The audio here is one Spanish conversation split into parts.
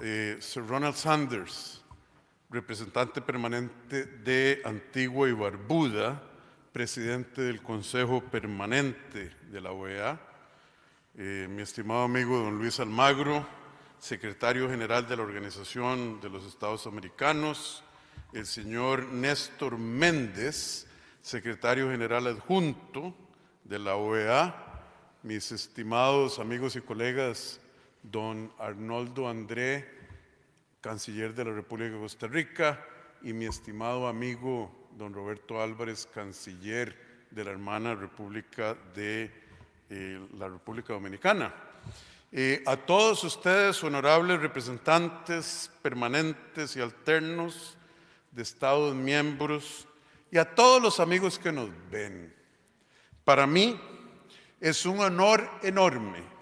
Eh, Sir Ronald Sanders, representante permanente de Antigua y Barbuda, presidente del Consejo Permanente de la OEA, eh, mi estimado amigo don Luis Almagro, secretario general de la Organización de los Estados Americanos, el señor Néstor Méndez, secretario general adjunto de la OEA, mis estimados amigos y colegas don Arnoldo André, canciller de la República de Costa Rica, y mi estimado amigo don Roberto Álvarez, canciller de la hermana República de eh, la República Dominicana. Eh, a todos ustedes, honorables representantes permanentes y alternos de Estados miembros, y a todos los amigos que nos ven, para mí es un honor enorme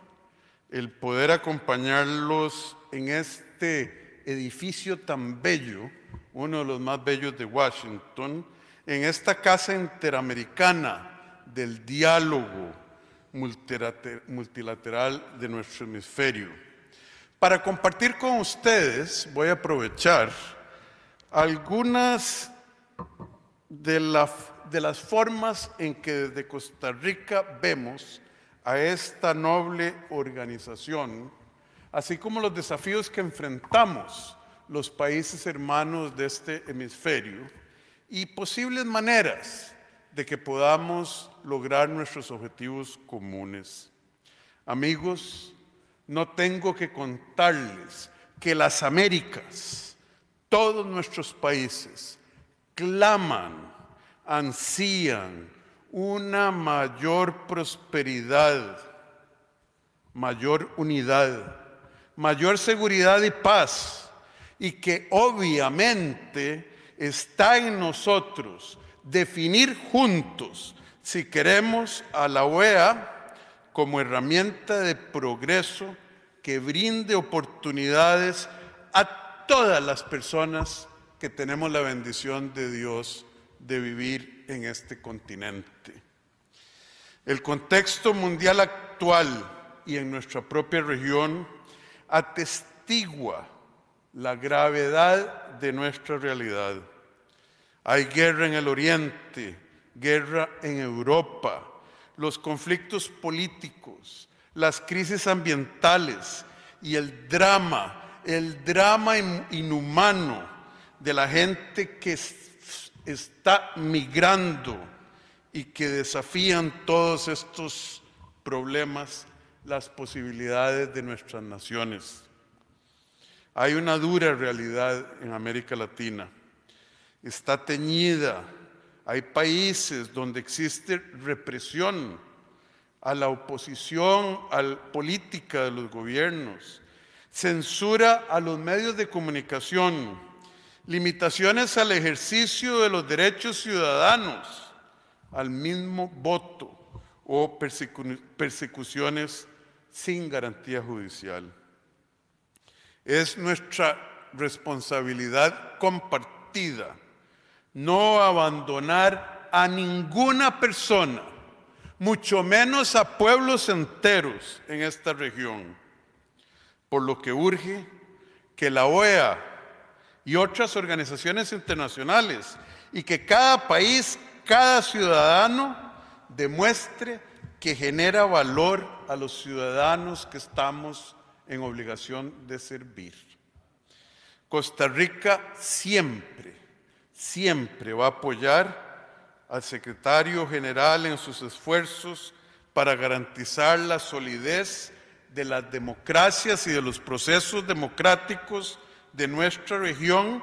el poder acompañarlos en este edificio tan bello, uno de los más bellos de Washington, en esta casa interamericana del diálogo multilateral de nuestro hemisferio. Para compartir con ustedes, voy a aprovechar algunas de, las formas en que desde Costa Rica vemos a esta noble organización, así como los desafíos que enfrentamos los países hermanos de este hemisferio y posibles maneras de que podamos lograr nuestros objetivos comunes. Amigos, no tengo que contarles que las Américas, todos nuestros países, claman, ansían, una mayor prosperidad, mayor unidad, mayor seguridad y paz, y que obviamente está en nosotros definir juntos si queremos a la OEA como herramienta de progreso que brinde oportunidades a todas las personas que tenemos la bendición de Dios de vivir en este continente. El contexto mundial actual y en nuestra propia región atestigua la gravedad de nuestra realidad. Hay guerra en el Oriente, guerra en Europa, los conflictos políticos, las crisis ambientales y el drama, el drama inhumano de la gente que está migrando y que desafían todos estos problemas, las posibilidades de nuestras naciones. Hay una dura realidad en América Latina. Está teñida. Hay países donde existe represión a la oposición, a la política de los gobiernos, censura a los medios de comunicación, limitaciones al ejercicio de los derechos ciudadanos, al mismo voto o persecuciones sin garantía judicial. Es nuestra responsabilidad compartida no abandonar a ninguna persona, mucho menos a pueblos enteros en esta región, por lo que urge que la OEA y otras organizaciones internacionales y que cada país, cada ciudadano demuestre que genera valor a los ciudadanos que estamos en obligación de servir. Costa Rica siempre, siempre va a apoyar al secretario general en sus esfuerzos para garantizar la solidez de las democracias y de los procesos democráticos de nuestra región,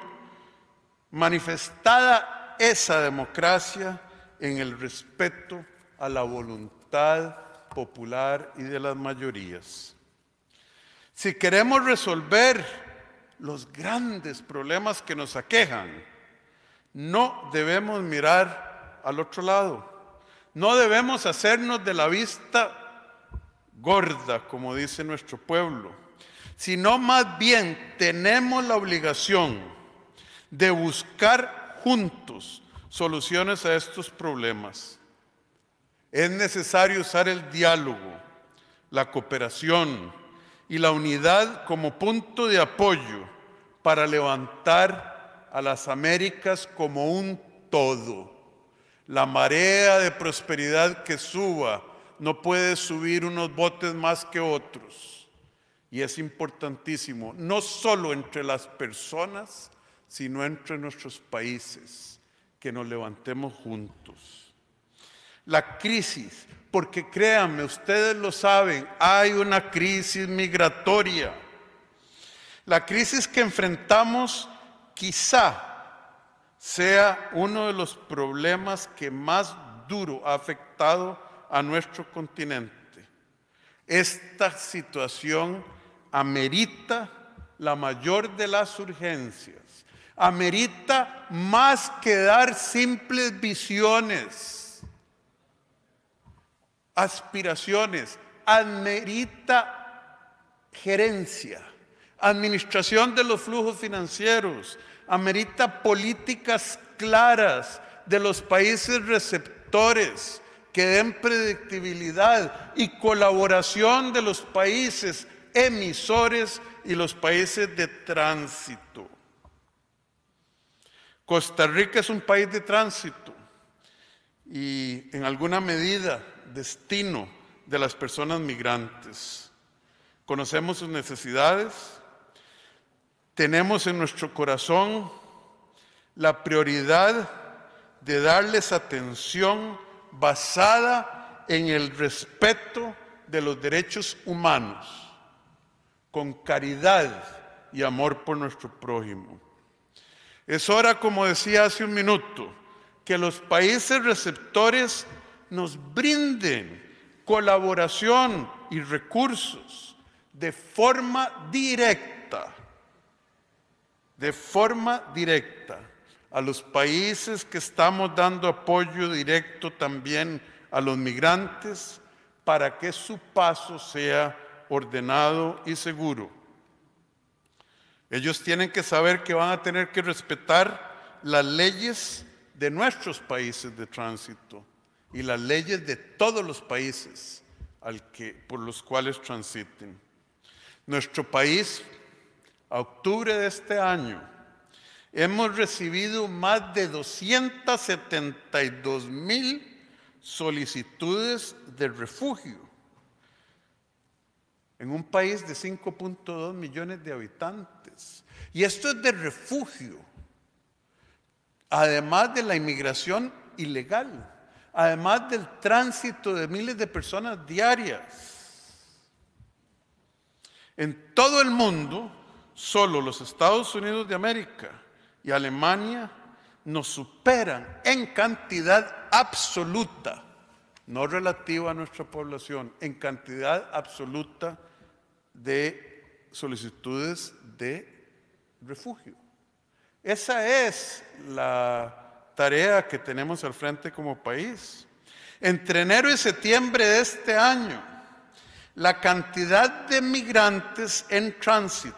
manifestada esa democracia en el respeto a la voluntad popular y de las mayorías. Si queremos resolver los grandes problemas que nos aquejan, no debemos mirar al otro lado, no debemos hacernos de la vista gorda, como dice nuestro pueblo, sino más bien tenemos la obligación de buscar juntos soluciones a estos problemas. Es necesario usar el diálogo, la cooperación y la unidad como punto de apoyo para levantar a las Américas como un todo. La marea de prosperidad que suba no puede subir unos botes más que otros. Y es importantísimo, no solo entre las personas, sino entre nuestros países, que nos levantemos juntos. La crisis, porque créanme, ustedes lo saben, hay una crisis migratoria. La crisis que enfrentamos quizá sea uno de los problemas que más duro ha afectado a nuestro continente. Esta situación amerita la mayor de las urgencias. Amerita más que dar simples visiones, aspiraciones. Amerita gerencia, administración de los flujos financieros. Amerita políticas claras de los países receptores que den predictibilidad y colaboración de los países emisores y los países de tránsito. Costa Rica es un país de tránsito y en alguna medida destino de las personas migrantes. Conocemos sus necesidades, tenemos en nuestro corazón la prioridad de darles atención basada en el respeto de los derechos humanos, con caridad y amor por nuestro prójimo. Es hora, como decía hace un minuto, que los países receptores nos brinden colaboración y recursos de forma directa, de forma directa a los países que estamos dando apoyo directo también a los migrantes para que su paso sea ordenado y seguro. Ellos tienen que saber que van a tener que respetar las leyes de nuestros países de tránsito y las leyes de todos los países por los cuales transiten. Nuestro país, a octubre de este año, hemos recibido más de 272 mil solicitudes de refugio en un país de 5.2 millones de habitantes. Y esto es de refugio, además de la inmigración ilegal, además del tránsito de miles de personas diarias. En todo el mundo, solo los Estados Unidos de América y Alemania nos superan en cantidad absoluta, no relativa a nuestra población, en cantidad absoluta de solicitudes de refugio. Esa es la tarea que tenemos al frente como país. Entre enero y septiembre de este año, la cantidad de migrantes en tránsito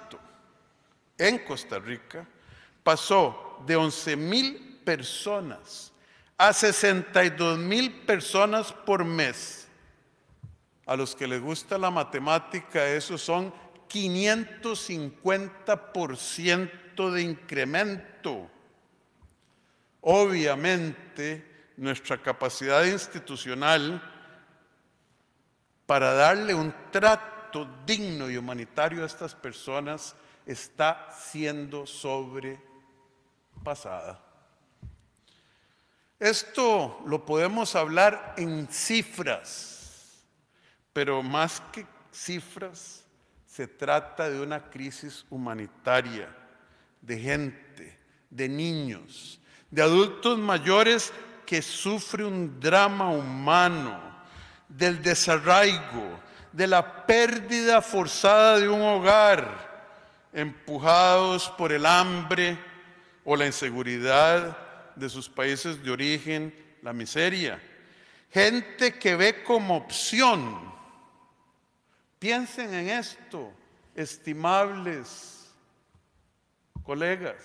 en Costa Rica pasó de 11 mil personas a 62 mil personas por mes. A los que les gusta la matemática, eso son 550% de incremento. Obviamente, nuestra capacidad institucional para darle un trato digno y humanitario a estas personas está siendo sobre pasada. Esto lo podemos hablar en cifras, pero más que cifras, se trata de una crisis humanitaria, de gente, de niños, de adultos mayores que sufre un drama humano, del desarraigo, de la pérdida forzada de un hogar, empujados por el hambre, o la inseguridad de sus países de origen, la miseria. Gente que ve como opción. Piensen en esto, estimables colegas,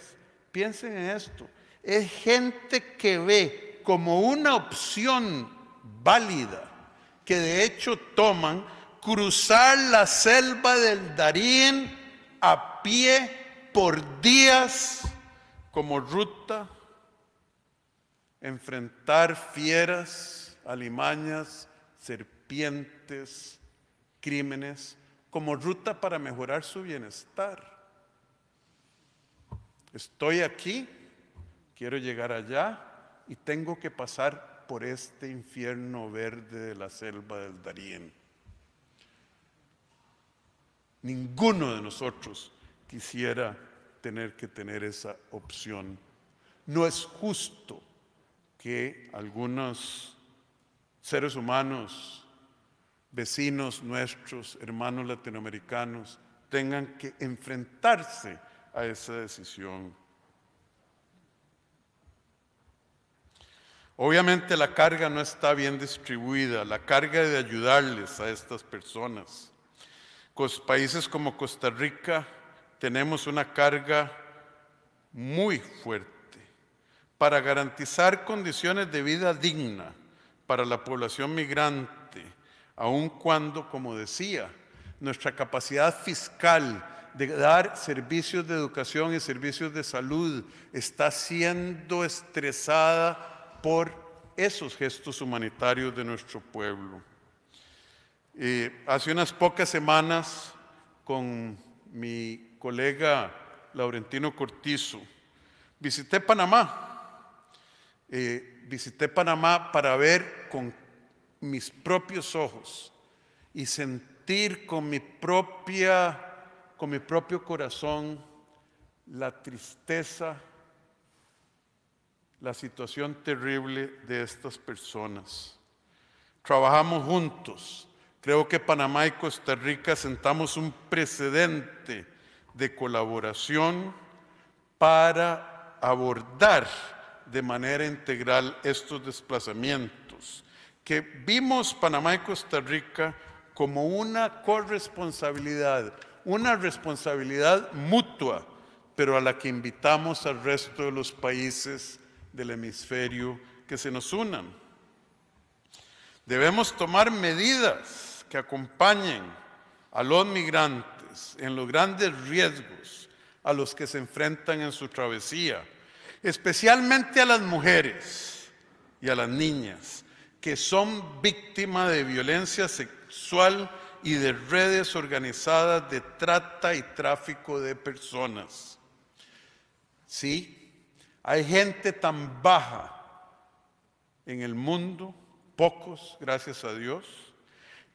piensen en esto. Es gente que ve como una opción válida, que de hecho toman cruzar la selva del Darién a pie por días como ruta enfrentar fieras, alimañas, serpientes, crímenes, como ruta para mejorar su bienestar. Estoy aquí, quiero llegar allá y tengo que pasar por este infierno verde de la selva del Darién. Ninguno de nosotros quisiera tener que tener esa opción. No es justo que algunos seres humanos, vecinos nuestros, hermanos latinoamericanos, tengan que enfrentarse a esa decisión. Obviamente la carga no está bien distribuida, la carga de ayudarles a estas personas. Países como Costa Rica tenemos una carga muy fuerte para garantizar condiciones de vida digna para la población migrante, aun cuando, como decía, nuestra capacidad fiscal de dar servicios de educación y servicios de salud está siendo estresada por esos gestos humanitarios de nuestro pueblo. Eh, hace unas pocas semanas, con mi colega Laurentino Cortizo. Visité Panamá. Eh, visité Panamá para ver con mis propios ojos y sentir con mi propia con mi propio corazón la tristeza, la situación terrible de estas personas. Trabajamos juntos. Creo que Panamá y Costa Rica sentamos un precedente de colaboración para abordar de manera integral estos desplazamientos, que vimos Panamá y Costa Rica como una corresponsabilidad, una responsabilidad mutua, pero a la que invitamos al resto de los países del hemisferio que se nos unan. Debemos tomar medidas que acompañen a los migrantes en los grandes riesgos a los que se enfrentan en su travesía, especialmente a las mujeres y a las niñas que son víctimas de violencia sexual y de redes organizadas de trata y tráfico de personas. Sí, hay gente tan baja en el mundo, pocos, gracias a Dios,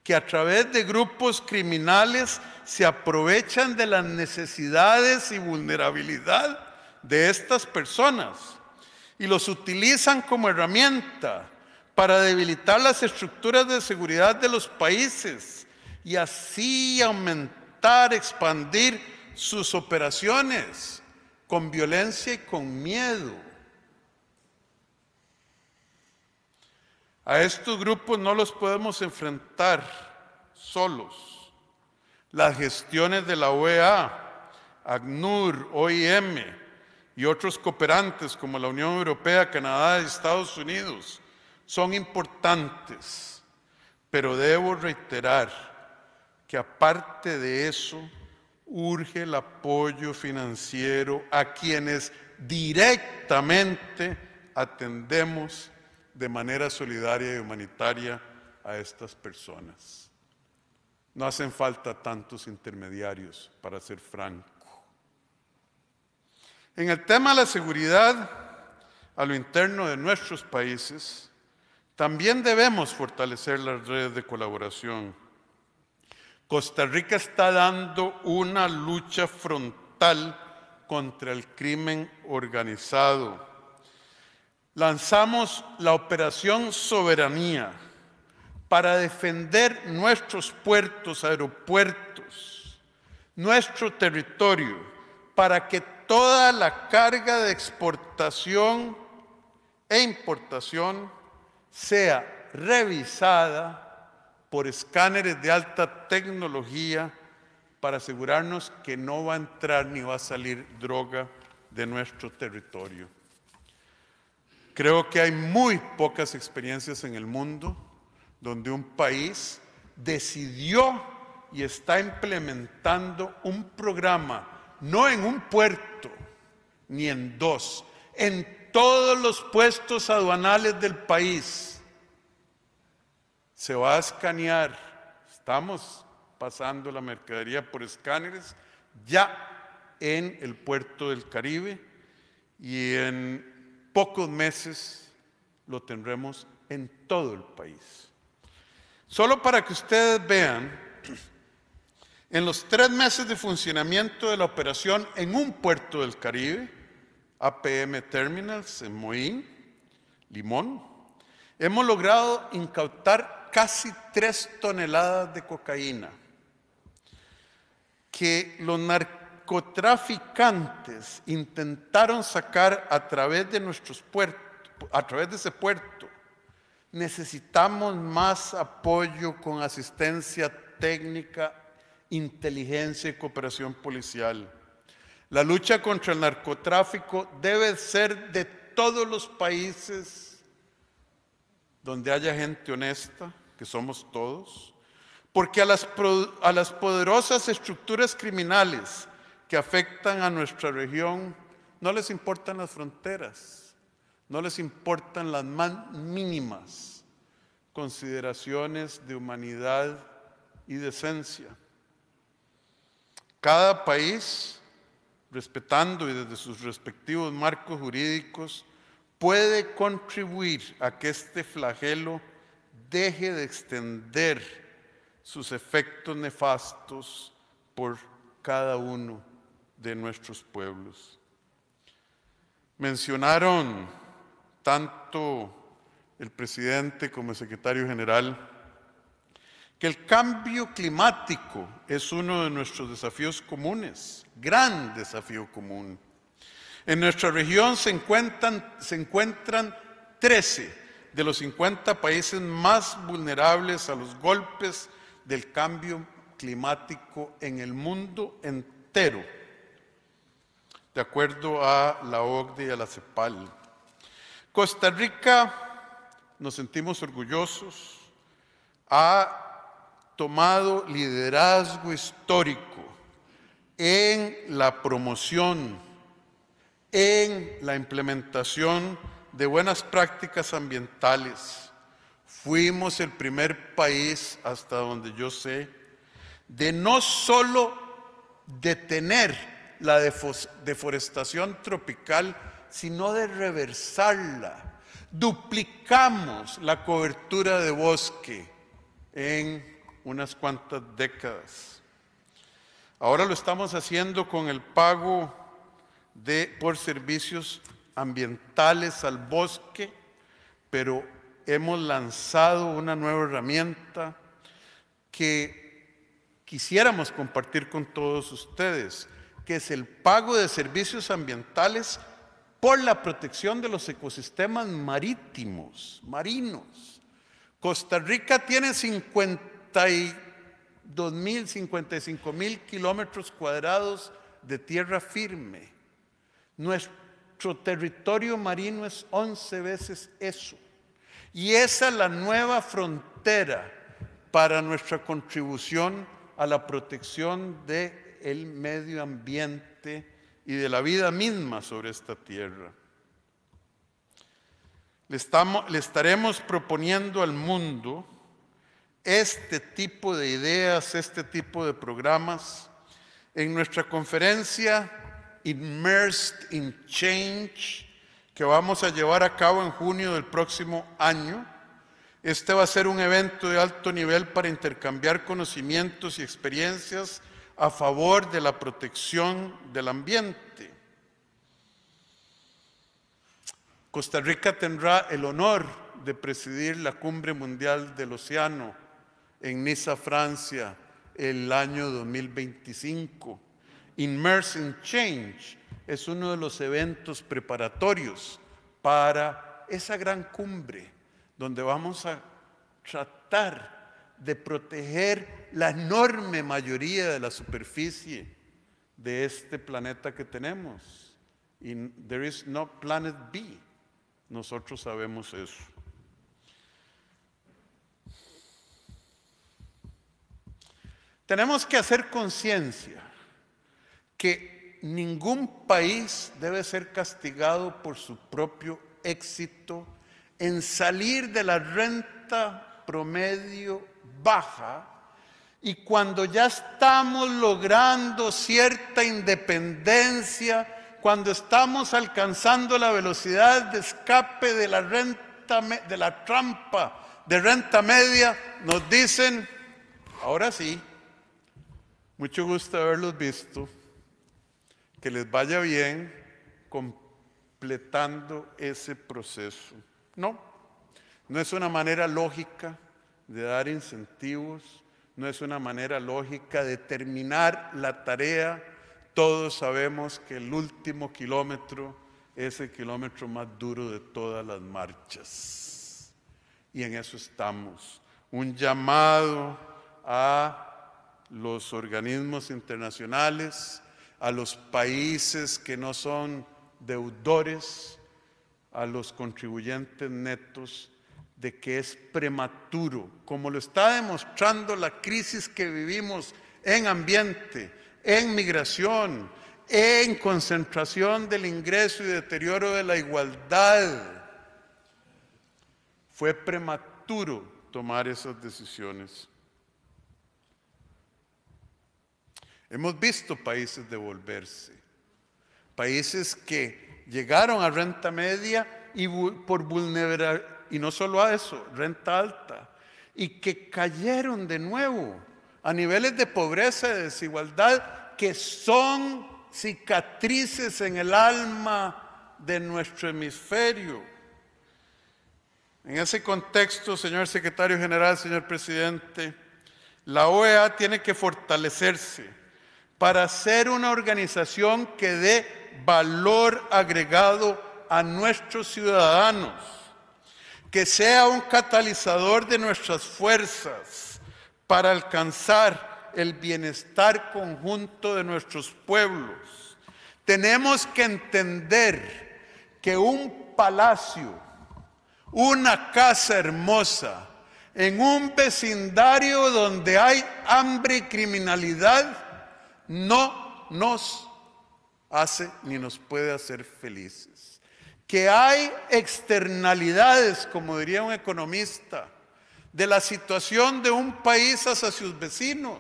que a través de grupos criminales se aprovechan de las necesidades y vulnerabilidad de estas personas y los utilizan como herramienta para debilitar las estructuras de seguridad de los países y así aumentar, expandir sus operaciones con violencia y con miedo. A estos grupos no los podemos enfrentar solos. Las gestiones de la OEA, ACNUR, OIM y otros cooperantes como la Unión Europea, Canadá y Estados Unidos son importantes, pero debo reiterar que aparte de eso, urge el apoyo financiero a quienes directamente atendemos de manera solidaria y humanitaria a estas personas. No hacen falta tantos intermediarios, para ser franco. En el tema de la seguridad a lo interno de nuestros países, también debemos fortalecer las redes de colaboración. Costa Rica está dando una lucha frontal contra el crimen organizado lanzamos la operación soberanía para defender nuestros puertos, aeropuertos, nuestro territorio, para que toda la carga de exportación e importación sea revisada por escáneres de alta tecnología para asegurarnos que no va a entrar ni va a salir droga de nuestro territorio. Creo que hay muy pocas experiencias en el mundo donde un país decidió y está implementando un programa, no en un puerto, ni en dos, en todos los puestos aduanales del país. Se va a escanear, estamos pasando la mercadería por escáneres ya en el puerto del Caribe y en pocos meses lo tendremos en todo el país. Solo para que ustedes vean, en los tres meses de funcionamiento de la operación en un puerto del Caribe, APM Terminals en Moín, Limón, hemos logrado incautar casi tres toneladas de cocaína que los narcotraficantes intentaron sacar a través de nuestros puertos, a través de ese puerto. Necesitamos más apoyo con asistencia técnica, inteligencia y cooperación policial. La lucha contra el narcotráfico debe ser de todos los países donde haya gente honesta, que somos todos, porque a las, a las poderosas estructuras criminales que afectan a nuestra región, no les importan las fronteras, no les importan las más mínimas consideraciones de humanidad y decencia. Cada país, respetando y desde sus respectivos marcos jurídicos, puede contribuir a que este flagelo deje de extender sus efectos nefastos por cada uno de nuestros pueblos. Mencionaron tanto el presidente como el secretario general que el cambio climático es uno de nuestros desafíos comunes, gran desafío común. En nuestra región se encuentran, se encuentran 13 de los 50 países más vulnerables a los golpes del cambio climático en el mundo entero de acuerdo a la OCDE y a la CEPAL. Costa Rica, nos sentimos orgullosos, ha tomado liderazgo histórico en la promoción, en la implementación de buenas prácticas ambientales. Fuimos el primer país, hasta donde yo sé, de no solo detener la deforestación tropical, sino de reversarla. Duplicamos la cobertura de bosque en unas cuantas décadas. Ahora lo estamos haciendo con el pago de, por servicios ambientales al bosque, pero hemos lanzado una nueva herramienta que quisiéramos compartir con todos ustedes que es el pago de servicios ambientales por la protección de los ecosistemas marítimos, marinos. Costa Rica tiene 52 mil, kilómetros cuadrados de tierra firme. Nuestro territorio marino es 11 veces eso. Y esa es la nueva frontera para nuestra contribución a la protección de el medio ambiente y de la vida misma sobre esta tierra. Le, estamos, le estaremos proponiendo al mundo este tipo de ideas, este tipo de programas en nuestra conferencia Immersed in Change que vamos a llevar a cabo en junio del próximo año. Este va a ser un evento de alto nivel para intercambiar conocimientos y experiencias a favor de la protección del ambiente. Costa Rica tendrá el honor de presidir la Cumbre Mundial del Océano en Niza, Francia, el año 2025. Immerse in Change es uno de los eventos preparatorios para esa gran cumbre donde vamos a tratar de proteger la enorme mayoría de la superficie de este planeta que tenemos. Y there is no planet B. Nosotros sabemos eso. Tenemos que hacer conciencia que ningún país debe ser castigado por su propio éxito en salir de la renta promedio baja y cuando ya estamos logrando cierta independencia, cuando estamos alcanzando la velocidad de escape de la renta de la trampa de renta media, nos dicen, ahora sí, mucho gusto haberlos visto, que les vaya bien completando ese proceso. No, no es una manera lógica de dar incentivos, no es una manera lógica de terminar la tarea. Todos sabemos que el último kilómetro es el kilómetro más duro de todas las marchas. Y en eso estamos. Un llamado a los organismos internacionales, a los países que no son deudores, a los contribuyentes netos de que es prematuro, como lo está demostrando la crisis que vivimos en ambiente, en migración, en concentración del ingreso y deterioro de la igualdad. Fue prematuro tomar esas decisiones. Hemos visto países devolverse, países que llegaron a renta media y por vulnerabilidad y no solo a eso, renta alta, y que cayeron de nuevo a niveles de pobreza y desigualdad que son cicatrices en el alma de nuestro hemisferio. En ese contexto, señor secretario general, señor presidente, la OEA tiene que fortalecerse para ser una organización que dé valor agregado a nuestros ciudadanos que sea un catalizador de nuestras fuerzas para alcanzar el bienestar conjunto de nuestros pueblos. Tenemos que entender que un palacio, una casa hermosa, en un vecindario donde hay hambre y criminalidad, no nos hace ni nos puede hacer felices que hay externalidades, como diría un economista, de la situación de un país hacia sus vecinos,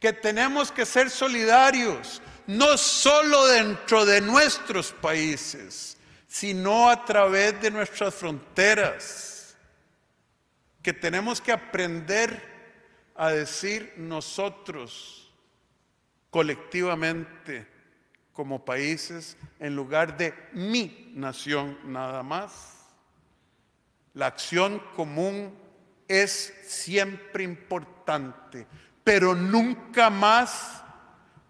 que tenemos que ser solidarios, no solo dentro de nuestros países, sino a través de nuestras fronteras, que tenemos que aprender a decir nosotros colectivamente, como países en lugar de mi nación nada más. La acción común es siempre importante, pero nunca más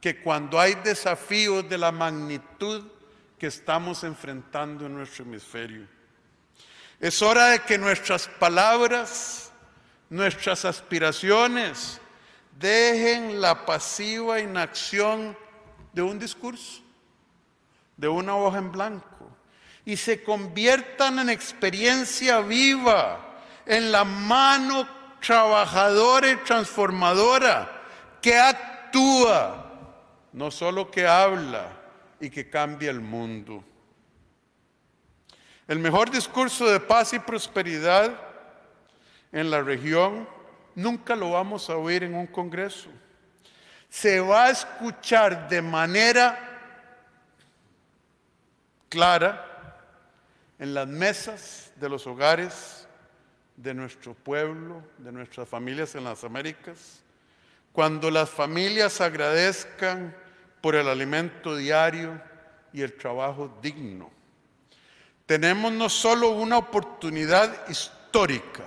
que cuando hay desafíos de la magnitud que estamos enfrentando en nuestro hemisferio. Es hora de que nuestras palabras, nuestras aspiraciones, dejen la pasiva inacción de un discurso, de una hoja en blanco, y se conviertan en experiencia viva, en la mano trabajadora y transformadora que actúa, no solo que habla y que cambia el mundo. El mejor discurso de paz y prosperidad en la región nunca lo vamos a oír en un congreso se va a escuchar de manera clara en las mesas de los hogares de nuestro pueblo, de nuestras familias en las Américas, cuando las familias agradezcan por el alimento diario y el trabajo digno. Tenemos no solo una oportunidad histórica,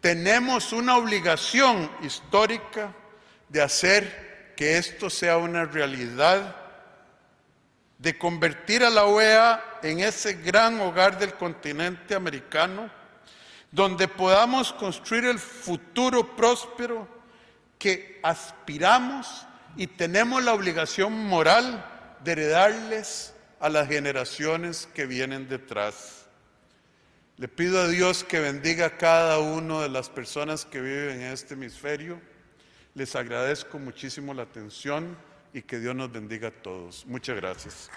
tenemos una obligación histórica de hacer que esto sea una realidad de convertir a la OEA en ese gran hogar del continente americano, donde podamos construir el futuro próspero que aspiramos y tenemos la obligación moral de heredarles a las generaciones que vienen detrás. Le pido a Dios que bendiga a cada una de las personas que viven en este hemisferio les agradezco muchísimo la atención y que Dios nos bendiga a todos. Muchas gracias.